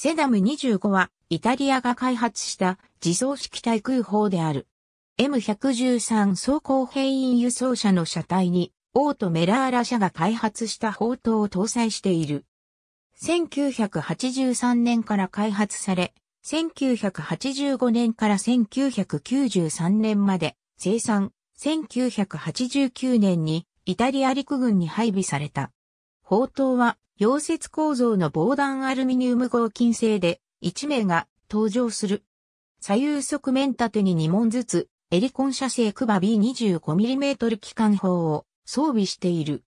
セダム25はイタリアが開発した自走式対空砲である。M113 装甲兵員輸送車の車体にオートメラーラ社が開発した砲塔を搭載している。1983年から開発され、1985年から1993年まで生産、1989年にイタリア陸軍に配備された。砲塔は、溶接構造の防弾アルミニウム合金製で、1名が登場する。左右側面縦に2門ずつ、エリコン射精クバ B25mm 機関砲を装備している。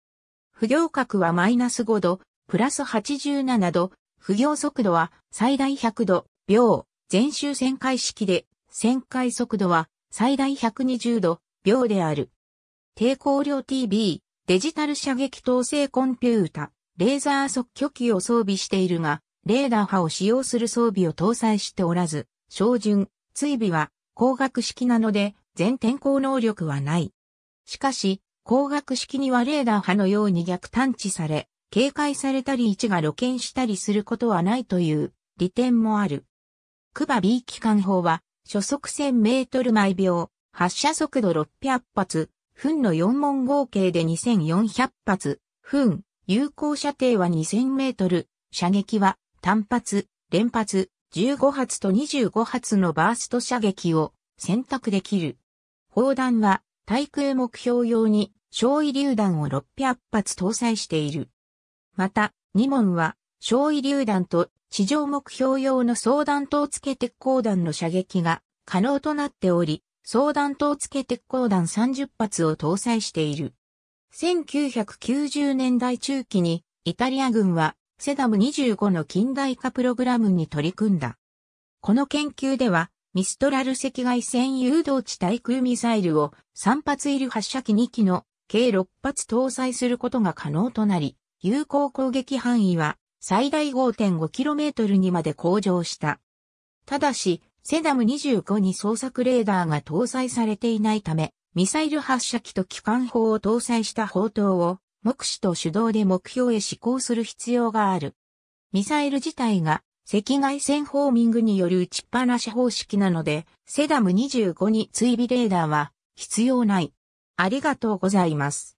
不行角はマイナス5度、プラス87度、不行速度は最大100度、秒、全周旋回式で、旋回速度は最大120度、秒である。抵抗量 TB、デジタル射撃統制コンピュータ、レーザー測距器を装備しているが、レーダー波を使用する装備を搭載しておらず、照準、追尾は光学式なので全天候能力はない。しかし、光学式にはレーダー波のように逆探知され、警戒されたり位置が露見したりすることはないという利点もある。クバ B 機関砲は、初速1000メートル毎秒、発射速度600発、フンの4門合計で2400発、フン、有効射程は2000メートル、射撃は単発、連発、15発と25発のバースト射撃を選択できる。砲弾は対空目標用に小位榴弾を600発搭載している。また、2門は小位榴弾と地上目標用の装弾と付け鉄鋼弾の射撃が可能となっており、相弾頭付鉄鋼弾30発を搭載している。1990年代中期にイタリア軍はセダム25の近代化プログラムに取り組んだ。この研究ではミストラル赤外線誘導地対空ミサイルを3発いる発射機2機の計6発搭載することが可能となり、有効攻撃範囲は最大 5.5km にまで向上した。ただし、セダム25に捜索レーダーが搭載されていないため、ミサイル発射機と機関砲を搭載した砲塔を目視と手動で目標へ施行する必要がある。ミサイル自体が赤外線ホーミングによる打ちっぱなし方式なので、セダム25に追尾レーダーは必要ない。ありがとうございます。